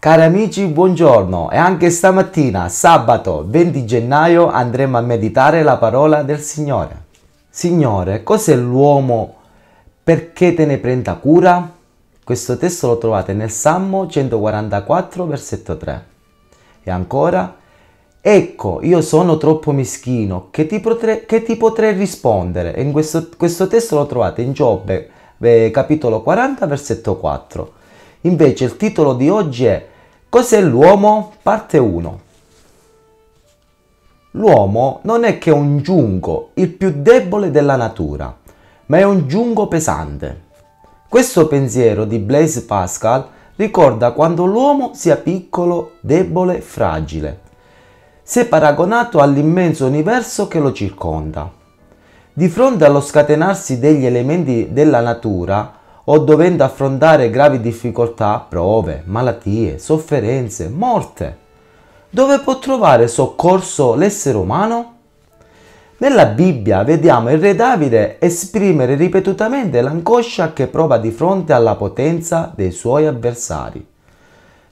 Cari amici, buongiorno e anche stamattina, sabato 20 gennaio, andremo a meditare la parola del Signore. Signore, cos'è l'uomo? Perché te ne prenda cura? Questo testo lo trovate nel Salmo 144, versetto 3. E ancora, ecco, io sono troppo mischino, che ti, potrei, che ti potrei rispondere? E questo, questo testo lo trovate in Giobbe, eh, capitolo 40, versetto 4. Invece il titolo di oggi è Cos'è l'uomo? Parte 1. L'uomo non è che un giungo, il più debole della natura, ma è un giungo pesante. Questo pensiero di Blaise Pascal ricorda quando l'uomo sia piccolo, debole, fragile, se paragonato all'immenso universo che lo circonda. Di fronte allo scatenarsi degli elementi della natura, o dovendo affrontare gravi difficoltà, prove, malattie, sofferenze, morte. Dove può trovare soccorso l'essere umano? Nella Bibbia vediamo il re Davide esprimere ripetutamente l'angoscia che prova di fronte alla potenza dei suoi avversari.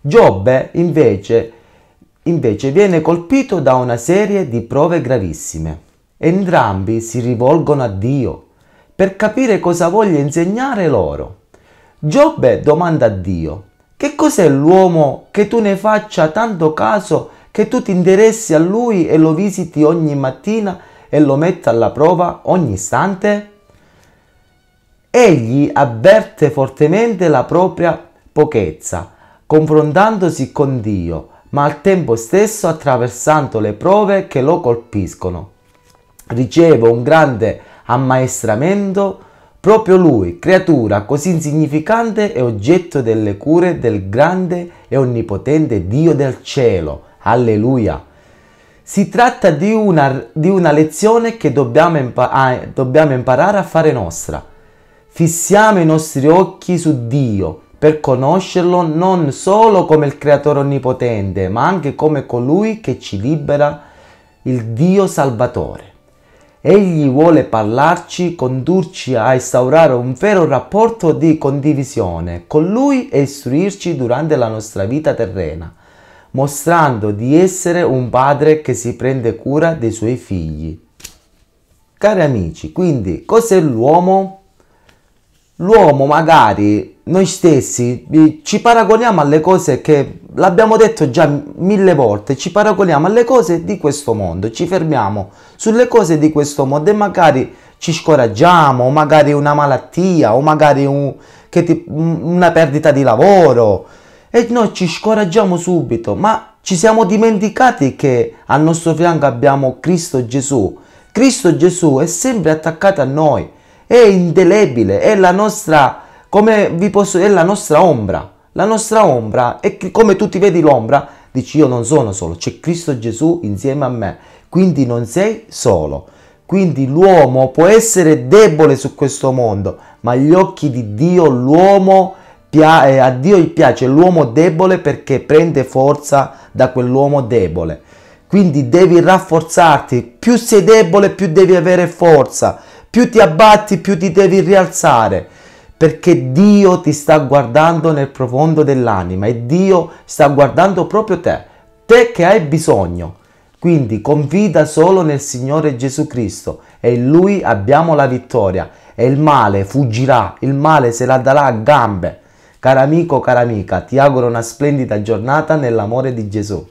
Giobbe invece, invece viene colpito da una serie di prove gravissime. Entrambi si rivolgono a Dio per capire cosa voglia insegnare loro. Giobbe domanda a Dio, che cos'è l'uomo che tu ne faccia tanto caso che tu ti interessi a lui e lo visiti ogni mattina e lo metta alla prova ogni istante? Egli avverte fortemente la propria pochezza, confrontandosi con Dio, ma al tempo stesso attraversando le prove che lo colpiscono. Riceve un grande ammaestramento, proprio lui, creatura così insignificante è oggetto delle cure del grande e onnipotente Dio del cielo. Alleluia. Si tratta di una, di una lezione che dobbiamo, impa- ah, dobbiamo imparare a fare nostra. Fissiamo i nostri occhi su Dio per conoscerlo non solo come il creatore onnipotente, ma anche come colui che ci libera, il Dio salvatore. Egli vuole parlarci, condurci a instaurare un vero rapporto di condivisione con Lui e istruirci durante la nostra vita terrena, mostrando di essere un padre che si prende cura dei suoi figli. Cari amici, quindi cos'è l'uomo? L'uomo magari noi stessi ci paragoniamo alle cose che l'abbiamo detto già mille volte, ci paragoniamo alle cose di questo mondo, ci fermiamo sulle cose di questo mondo e magari ci scoraggiamo, o magari una malattia, o magari un, ti, una perdita di lavoro. E noi ci scoraggiamo subito, ma ci siamo dimenticati che al nostro fianco abbiamo Cristo Gesù. Cristo Gesù è sempre attaccato a noi, è indelebile, è la nostra, come vi posso, è la nostra ombra. La nostra ombra è come tu ti vedi l'ombra, dici io non sono solo, c'è Cristo Gesù insieme a me, quindi non sei solo. Quindi l'uomo può essere debole su questo mondo, ma agli occhi di Dio l'uomo eh, a Dio gli piace l'uomo debole perché prende forza da quell'uomo debole. Quindi devi rafforzarti, più sei debole più devi avere forza, più ti abbatti più ti devi rialzare perché Dio ti sta guardando nel profondo dell'anima e Dio sta guardando proprio te, te che hai bisogno. Quindi confida solo nel Signore Gesù Cristo e in Lui abbiamo la vittoria e il male fuggirà, il male se la darà a gambe. Caro amico, cara amica, ti auguro una splendida giornata nell'amore di Gesù.